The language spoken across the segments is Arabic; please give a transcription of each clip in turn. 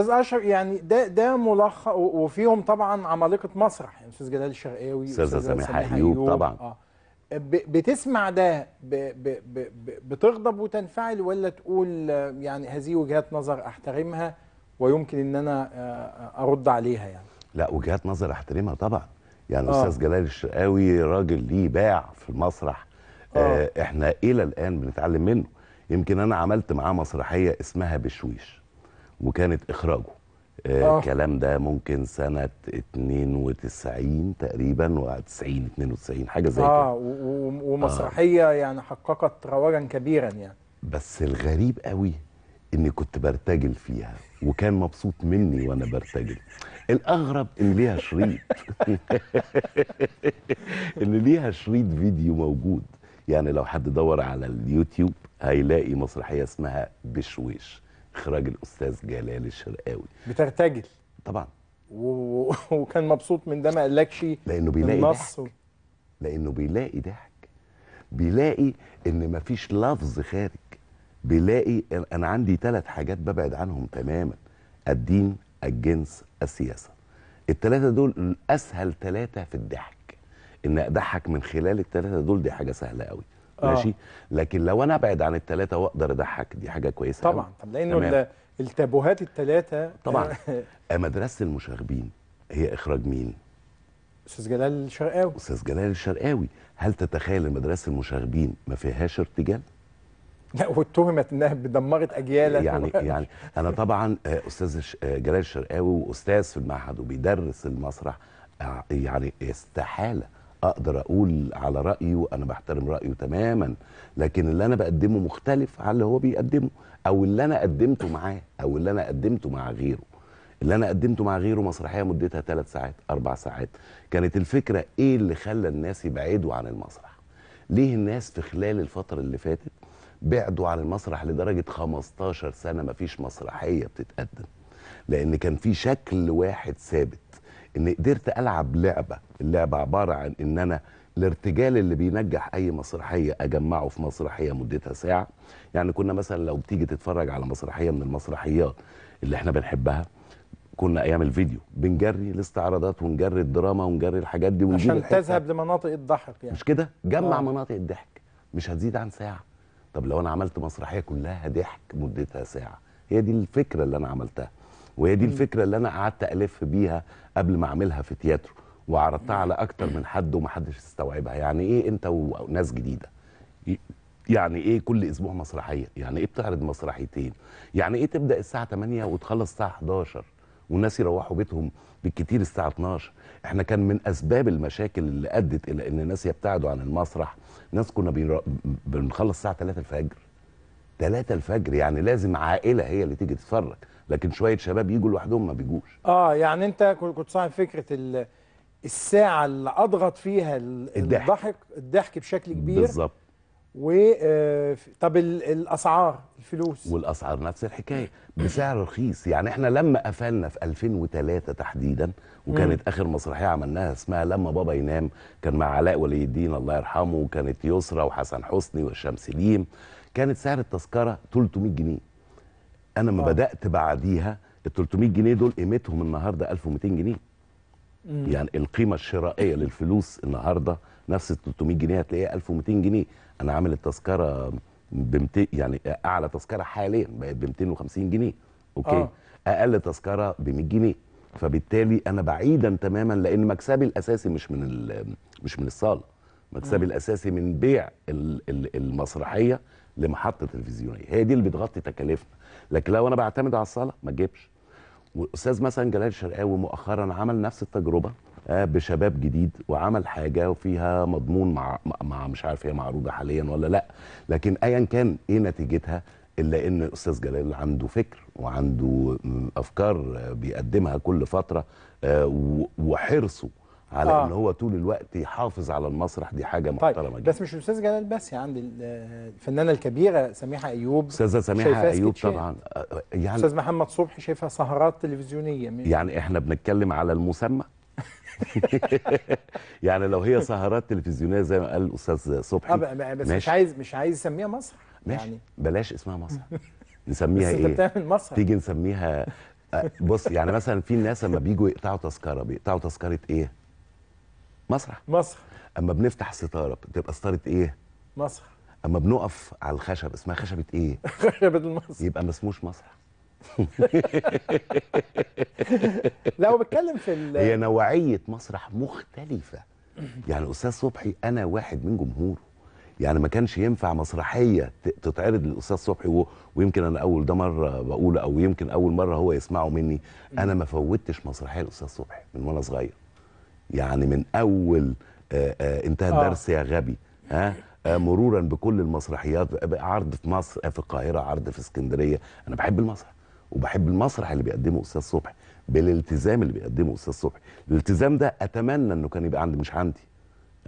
استاذ اشرف يعني ده ده ملخص وفيهم طبعا عمالقه مسرح يعني استاذ جلال الشرقاوي استاذ سامح ايوب طبعا آه. بتسمع ده ب ب ب بتغضب وتنفعل ولا تقول يعني هذه وجهات نظر احترمها ويمكن ان انا آه، آه، ارد عليها يعني لا وجهات نظر احترمها طبعا يعني آه. استاذ جلال الشرقاوي راجل ليه باع في المسرح آه. آه احنا الى الان بنتعلم منه يمكن انا عملت معاه مسرحيه اسمها بشويش وكانت إخراجه آه،, آه. الكلام ده ممكن سنة 92 تقريبا و 90 92 حاجة زي كده اه, آه. ومسرحية آه. يعني حققت رواجا كبيرا يعني بس الغريب قوي اني كنت برتجل فيها وكان مبسوط مني وانا برتجل الاغرب ان ليها شريط ان ليها شريط فيديو موجود يعني لو حد دور على اليوتيوب هيلاقي مسرحيه اسمها بشويش اخراج الاستاذ جلال الشرقاوي بترتجل طبعا و... وكان مبسوط من ده ما قالكش لانه بيلاقي النص ضحك لانه بيلاقي ضحك بيلاقي ان مفيش لفظ خارج بيلاقي انا عندي ثلاث حاجات ببعد عنهم تماما الدين الجنس السياسه الثلاثه دول اسهل ثلاثه في الضحك ان اضحك من خلال الثلاثه دول دي حاجه سهله قوي آه. ماشي لكن لو انا ابعد عن الثلاثه واقدر اضحك دي حاجه كويسه طبعا طب لانه التابوهات الثلاثه آه، طبعا آه، مدرسه المشاغبين هي اخراج مين استاذ جلال الشرقاوي استاذ جلال الشرقاوي هل تتخيل ان مدرسه المشاغبين ما فيهاش ارتجال لا واتهمت انها دمرت اجيالا يعني يعني انا طبعا استاذ جلال الشرقاوي واستاذ في المعهد وبيدرس المسرح يعني استحاله اقدر اقول على رايه انا بحترم رايه تماما لكن اللي انا بقدمه مختلف عن اللي هو بيقدمه او اللي انا قدمته معاه او اللي انا قدمته مع غيره اللي انا قدمته مع غيره مسرحيه مدتها ثلاث ساعات اربع ساعات كانت الفكره ايه اللي خلى الناس يبعدوا عن المسرح ليه الناس في خلال الفتره اللي فاتت بعدوا عن المسرح لدرجه 15 سنه مفيش مسرحيه بتتقدم لان كان في شكل واحد ثابت ان قدرت العب لعبه اللعبه عباره عن ان انا الارتجال اللي بينجح اي مسرحيه اجمعه في مسرحيه مدتها ساعه يعني كنا مثلا لو بتيجي تتفرج على مسرحيه من المسرحيات اللي احنا بنحبها كنا ايام الفيديو بنجري الاستعراضات ونجري الدراما ونجري الحاجات دي ونجري عشان تذهب لمناطق الضحك يعني مش كده جمع أوه. مناطق الضحك مش هتزيد عن ساعه طب لو انا عملت مسرحيه كلها ضحك مدتها ساعه هي دي الفكره اللي انا عملتها وهي دي الفكره اللي انا قعدت الف بيها قبل ما اعملها في تياترو وعرضتها على اكتر من حد ومحدش استوعبها يعني ايه انت وناس جديده يعني ايه كل اسبوع مسرحيه يعني ايه بتعرض مسرحيتين يعني ايه تبدا الساعه 8 وتخلص الساعه 11 والناس يروحوا بيتهم بالكتير الساعه 12 احنا كان من اسباب المشاكل اللي ادت الى ان الناس يبتعدوا عن المسرح ناس كنا بنخلص الساعه 3 الفجر 3 الفجر يعني لازم عائله هي اللي تيجي تتفرج لكن شويه شباب يجوا لوحدهم ما بيجوش اه يعني انت كنت صاحب فكره ال... الساعه اللي اضغط فيها الضحك الضحك, الضحك بشكل كبير بالظبط و آه، طب الاسعار الفلوس والاسعار نفس الحكايه بسعر رخيص يعني احنا لما قفلنا في 2003 تحديدا وكانت اخر مسرحيه عملناها اسمها لما بابا ينام كان مع علاء ولي الدين الله يرحمه وكانت يسرى وحسن حسني والشمس سليم كانت سعر التذكره 300 جنيه انا ما آه. بدات بعديها ال 300 جنيه دول قيمتهم النهارده 1200 جنيه مم. يعني القيمه الشرائيه للفلوس النهارده نفس ال 300 جنيه هتلاقيها 1200 جنيه انا عامل التذكره ب يعني اعلى تذكره حاليا بقت ب 250 جنيه اوكي أوه. اقل تذكره ب 100 جنيه فبالتالي انا بعيدا تماما لان مكسبي الاساسي مش من مش من الصاله مكسبي الاساسي من بيع المسرحيه لمحطه تلفزيونيه هي دي اللي بتغطي تكاليفنا لكن لو انا بعتمد على الصاله ما تجيبش والاستاذ مثلا جلال الشرقاوي مؤخرا عمل نفس التجربه آه، بشباب جديد وعمل حاجه وفيها مضمون مع مع مش عارف هي معروضه حاليا ولا لا لكن ايا كان ايه نتيجتها الا ان الاستاذ جلال عنده فكر وعنده افكار آه، بيقدمها كل فتره آه، وحرصه على آه. ان هو طول الوقت يحافظ على المسرح دي حاجه طيب، محترمه طيب. جدا بس مش الاستاذ جلال بس يا عندي الفنانه الكبيره سميحه ايوب استاذه سميحه ايوب طبعا أه، يعني استاذ محمد صبحي شايفها سهرات تلفزيونيه يعني احنا بنتكلم على المسمى يعني لو هي سهرات تلفزيونيه زي ما قال الاستاذ صبحي آه بس ماشي. مش عايز مش عايز يسميها مسرح ماشي يعني. بلاش اسمها مسرح نسميها بس ايه انت بتعمل مسرح تيجي نسميها آه، بص يعني مثلا في ناس لما بيجوا يقطعوا تذكره بيقطعوا تذكره ايه مسرح مسرح اما بنفتح الستاره بتبقى ستاره ايه مسرح اما بنقف على الخشب اسمها خشبه ايه خشبه المسرح يبقى ما اسموش مسرح لا هو بتكلم في ال... هي نوعيه مسرح مختلفه يعني استاذ صبحي انا واحد من جمهوره يعني ما كانش ينفع مسرحيه تتعرض للاستاذ صبحي ويمكن انا اول ده مره بقوله او يمكن اول مره هو يسمعه مني انا ما فوتش مسرحيه الاستاذ صبحي من وانا صغير يعني من اول آه، آه، انتهى آه. الدرس يا غبي ها مرورا بكل المسرحيات عرض في مصر في القاهره عرض في اسكندريه انا بحب المسرح وبحب المسرح اللي بيقدمه استاذ صبحي بالالتزام اللي بيقدمه استاذ صبحي الالتزام ده اتمنى انه كان يبقى عندي مش عندي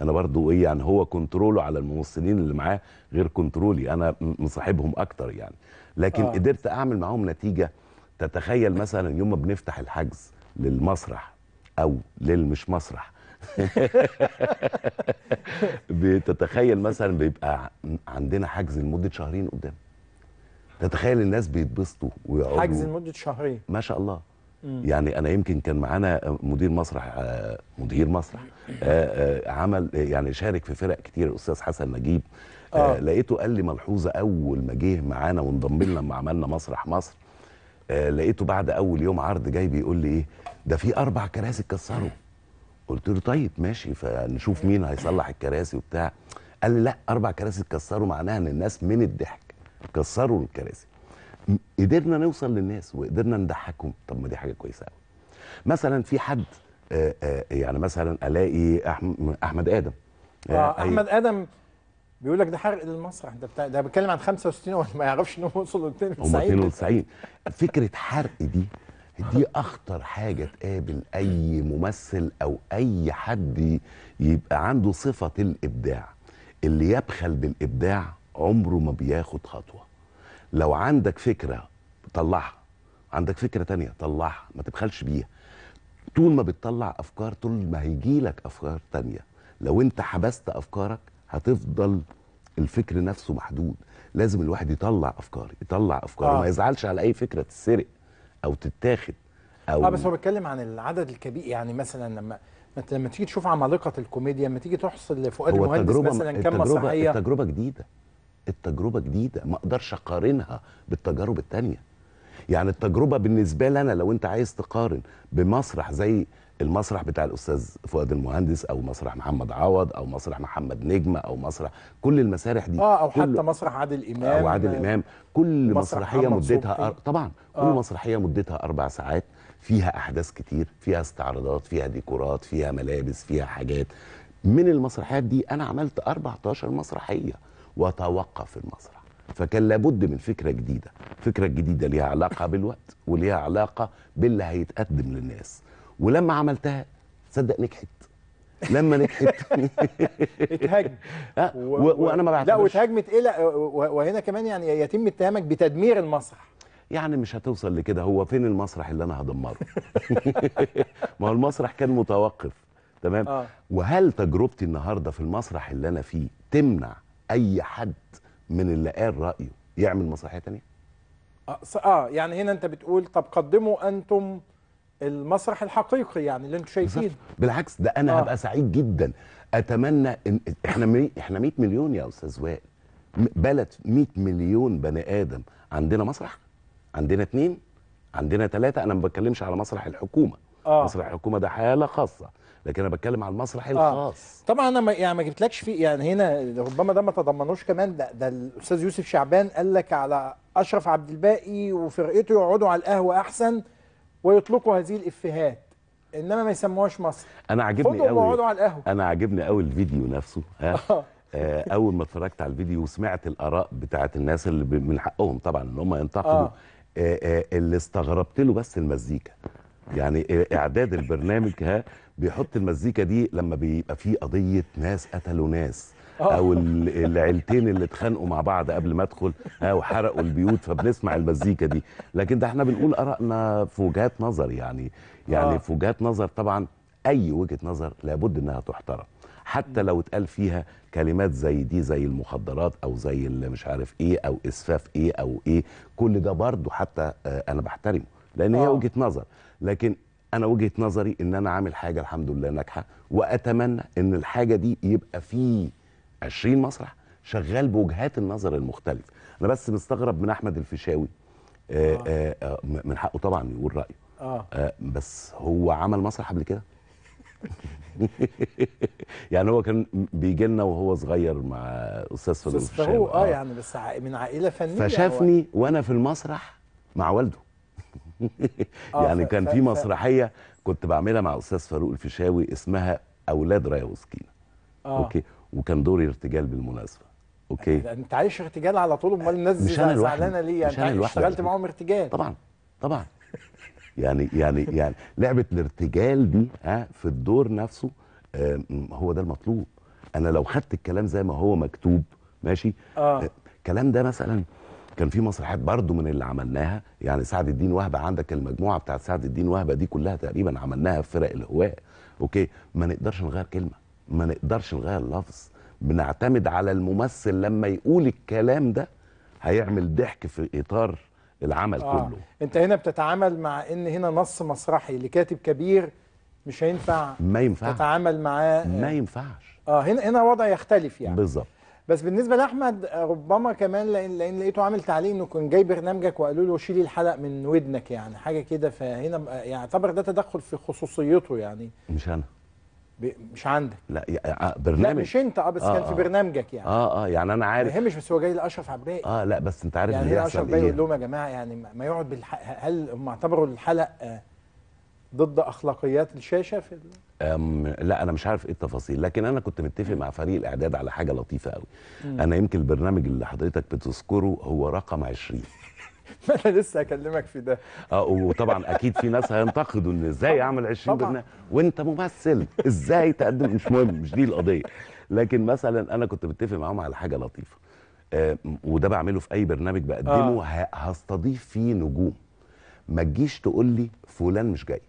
انا برضو ايه يعني هو كنتروله على الممثلين اللي معاه غير كنترولي انا مصاحبهم اكتر يعني لكن آه. قدرت اعمل معاهم نتيجه تتخيل مثلا يوم ما بنفتح الحجز للمسرح او للمش مسرح بتتخيل مثلا بيبقى عندنا حجز لمده شهرين قدام تتخيل الناس بيتبسطوا ويقعدوا حجز لمده شهرين ما شاء الله مم. يعني انا يمكن كان معانا مدير مسرح آه، مدير مسرح آه، آه، عمل يعني شارك في فرق كتير الاستاذ حسن نجيب آه. لقيته قال لي ملحوظه اول ما جه معانا وانضم لنا لما عملنا مسرح مصر آه، لقيته بعد اول يوم عرض جاي بيقول لي ايه ده في اربع كراسي اتكسروا قلت له طيب ماشي فنشوف مين هيصلح الكراسي وبتاع قال لي لا اربع كراسي اتكسروا معناها ان الناس من الضحك كسروا الكراسي قدرنا نوصل للناس وقدرنا نضحكهم طب ما دي حاجه كويسه قوي مثلا في حد آآ آه، آآ آه، يعني مثلا الاقي احمد ادم آه احمد أيوه. ادم بيقول لك ده حرق للمسرح ده بتاع ده بيتكلم عن 65 هو ما يعرفش ان هو وصل 92 92 فكره حرق دي دي اخطر حاجه تقابل اي ممثل او اي حد يبقى عنده صفه الابداع اللي يبخل بالابداع عمره ما بياخد خطوه لو عندك فكره طلعها عندك فكره تانية طلعها ما تبخلش بيها طول ما بتطلع افكار طول ما هيجي لك افكار تانية لو انت حبست افكارك هتفضل الفكر نفسه محدود لازم الواحد يطلع افكار يطلع افكار آه. ما يزعلش على اي فكره تتسرق او تتاخد او اه بس هو بيتكلم عن العدد الكبير يعني مثلا لما لما تيجي تشوف عمالقه الكوميديا لما تيجي تحصل لفؤاد المهندس مثلا كم مسرحيه التجربه جديده التجربه جديده ما اقدرش اقارنها بالتجارب الثانيه يعني التجربه بالنسبه لي انا لو انت عايز تقارن بمسرح زي المسرح بتاع الاستاذ فؤاد المهندس او مسرح محمد عوض او مسرح محمد نجم او مسرح كل المسارح دي اه او حتى مسرح عادل امام او آه، عادل امام كل مسرحيه مدتها أر... طبعا آه. كل آه. مسرحيه مدتها اربع ساعات فيها احداث كتير فيها استعراضات فيها ديكورات فيها ملابس فيها حاجات من المسرحيات دي انا عملت 14 مسرحيه وتوقف المسرح فكان لابد من فكره جديده الفكره الجديده ليها علاقه بالوقت وليها علاقه باللي هيتقدم للناس ولما عملتها تصدق نجحت لما نجحت اتهاجم و... و... وانا ما بعتبرش لا واتهاجمت ايه لا وهنا كمان يعني يتم اتهامك بتدمير المسرح يعني مش هتوصل لكده هو فين المسرح اللي انا هدمره ما هو المسرح كان متوقف تمام آه. وهل تجربتي النهارده في المسرح اللي انا فيه تمنع اي حد من اللي قال رايه يعمل مسرحيه ثانيه اه يعني هنا انت بتقول طب قدموا انتم المسرح الحقيقي يعني اللي انتوا شايفينه بالعكس ده انا آه. هبقى سعيد جدا اتمنى إن احنا مي... احنا 100 مليون يا استاذ وائل بلد 100 مليون بني ادم عندنا مسرح عندنا اتنين عندنا ثلاثة انا ما بتكلمش على مسرح الحكومه آه. مسرح الحكومه ده حاله خاصه لكن انا بتكلم على المسرح آه. الخاص آه. طبعا انا ما يعني ما جبتلكش فيه يعني هنا ربما ده ما تضمنوش كمان ده, ده الاستاذ يوسف شعبان قال لك على اشرف عبد الباقي وفرقته يقعدوا على القهوه احسن ويطلقوا هذه الافيهات انما ما يسموهاش مصر انا عاجبني قوي على القهوه انا عاجبني قوي الفيديو نفسه ها آه. آه، اول ما اتفرجت على الفيديو وسمعت الاراء بتاعه الناس اللي من حقهم طبعا ان هم ينتقدوا آه. اللي استغربت له بس المزيكا يعني اعداد البرنامج ها بيحط المزيكا دي لما بيبقى فيه قضيه ناس قتلوا ناس آه. او العيلتين اللي اتخانقوا مع بعض قبل ما ادخل وحرقوا البيوت فبنسمع المزيكا دي لكن ده احنا بنقول ارائنا في وجهات نظر يعني يعني آه. في وجهات نظر طبعا اي وجهه نظر لابد انها تحترم حتى لو اتقال فيها كلمات زي دي زي المخدرات او زي اللي مش عارف ايه او اسفاف ايه او ايه كل ده برضه حتى آه، انا بحترمه لان هي وجهه نظر لكن انا وجهه نظري ان انا عامل حاجه الحمد لله ناجحه واتمنى ان الحاجه دي يبقى فيه 20 مسرح شغال بوجهات النظر المختلفه انا بس مستغرب من احمد الفيشاوي آه آه آه, آه، من حقه طبعا يقول رايه آه. آه بس هو عمل مسرح قبل كده يعني هو كان بيجي لنا وهو صغير مع استاذ فاروق الفيشاوي آه،, اه يعني بس من عائله فنيه يعني. فشافني و... وانا في المسرح مع والده آه، يعني كان في مسرحيه كنت بعملها مع استاذ فاروق الفيشاوي اسمها اولاد رايا وسكينه آه. اوكي وكان دوري ارتجال بالمناسبه اوكي انت عايش ارتجال على طول امال الناس مش انا زعلانه ليه يعني مش انا اشتغلت معاهم ارتجال طبعا طبعا يعني يعني يعني لعبه الارتجال دي ها في الدور نفسه هو ده المطلوب انا لو خدت الكلام زي ما هو مكتوب ماشي آه. آه، الكلام ده مثلا كان في مسرحيات برضو من اللي عملناها يعني سعد الدين وهبه عندك المجموعه بتاعت سعد الدين وهبه دي كلها تقريبا عملناها في فرق الهواه اوكي ما نقدرش نغير كلمه ما نقدرش نغير اللفظ بنعتمد على الممثل لما يقول الكلام ده هيعمل ضحك في اطار العمل آه. كله انت هنا بتتعامل مع ان هنا نص مسرحي لكاتب كبير مش هينفع ما ينفعش تتعامل معاه آه. ما ينفعش اه هنا هنا وضع يختلف يعني بالظبط بس بالنسبه لاحمد آه، ربما كمان لان, لأن لقيته عامل تعليق انه كان جاي برنامجك وقالوا له شيلي الحلق من ودنك يعني حاجه كده فهنا آه، يعتبر ده تدخل في خصوصيته يعني مش انا مش عندك لا آه، برنامج لا مش انت اه بس آه كان في آه. برنامجك يعني اه اه يعني انا عارف ما يهمش بس هو جاي لاشرف عباقي اه لا بس انت عارف يعني اشرف عباقي إيه. يقول لهم يا جماعه يعني ما يقعد بالحق هل هم اعتبروا الحلق ضد اخلاقيات الشاشه في لا انا مش عارف ايه التفاصيل لكن انا كنت متفق مع فريق الاعداد على حاجه لطيفه قوي انا يمكن البرنامج اللي حضرتك بتذكره هو رقم 20 ما انا لسه هكلمك في ده اه وطبعا اكيد في ناس هينتقدوا ان ازاي اعمل 20 برنامج وانت ممثل ازاي تقدم مش مهم مش دي القضيه لكن مثلا انا كنت بتفق معاهم على حاجه لطيفه آه وده بعمله في اي برنامج بقدمه آه. هستضيف فيه نجوم ما تجيش تقول لي فلان مش جاي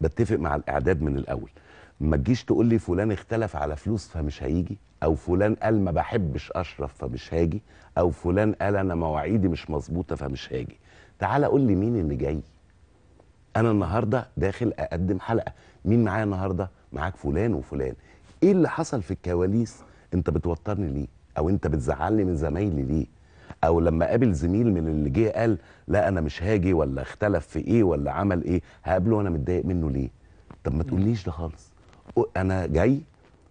بتفق مع الاعداد من الاول ما تجيش تقول لي فلان اختلف على فلوس فمش هيجي او فلان قال ما بحبش اشرف فمش هاجي او فلان قال انا مواعيدي مش مظبوطه فمش هاجي تعال قول لي مين اللي جاي انا النهارده داخل اقدم حلقه مين معايا النهارده معاك فلان وفلان ايه اللي حصل في الكواليس انت بتوترني ليه او انت بتزعلني من زمايلي ليه او لما قابل زميل من اللي جه قال لا انا مش هاجي ولا اختلف في ايه ولا عمل ايه هقابله وانا متضايق منه ليه طب ما تقوليش ده خالص انا جاي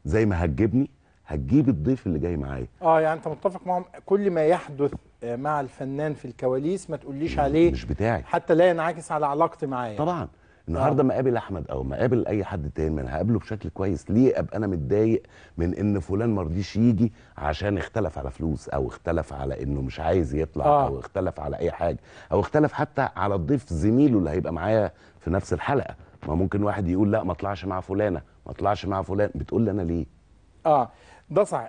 زي ما هتجيبني هتجيب الضيف اللي جاي معايا اه يعني انت متفق معهم كل ما يحدث آه، مع الفنان في الكواليس ما تقوليش عليه مش بتاعي حتى لا ينعكس على علاقتي معاه طبعا النهارده آه. ما اقابل احمد او ما اقابل اي حد تاني انا هقابله بشكل كويس ليه ابقى انا متضايق من ان فلان ما رضيش يجي عشان اختلف على فلوس او اختلف على انه مش عايز يطلع آه. او اختلف على اي حاجه او اختلف حتى على الضيف زميله اللي هيبقى معايا في نفس الحلقه ما ممكن واحد يقول لا ما اطلعش مع فلانه ما اطلعش مع فلان بتقول لي انا ليه اه ده صح